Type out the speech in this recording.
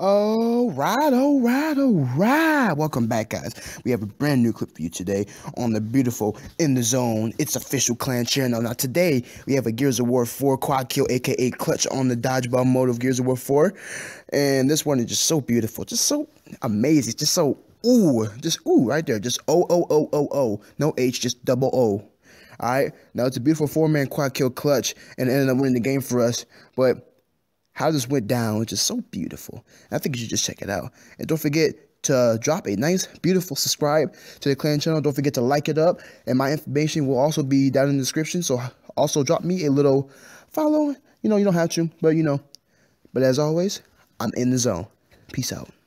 All right, all right, all right. Welcome back, guys. We have a brand new clip for you today on the beautiful In the Zone. It's official clan channel. Now, today we have a Gears of War 4 quad kill, aka clutch on the dodgeball mode of Gears of War 4. And this one is just so beautiful, just so amazing, just so ooh, just ooh right there. Just O O O O O. No H, just double O. All right, now it's a beautiful four man quad kill clutch and ended up winning the game for us. But how this went down, which is so beautiful. I think you should just check it out. And don't forget to uh, drop a nice, beautiful subscribe to the Clan channel. Don't forget to like it up. And my information will also be down in the description. So also drop me a little follow. You know, you don't have to, but you know. But as always, I'm in the zone. Peace out.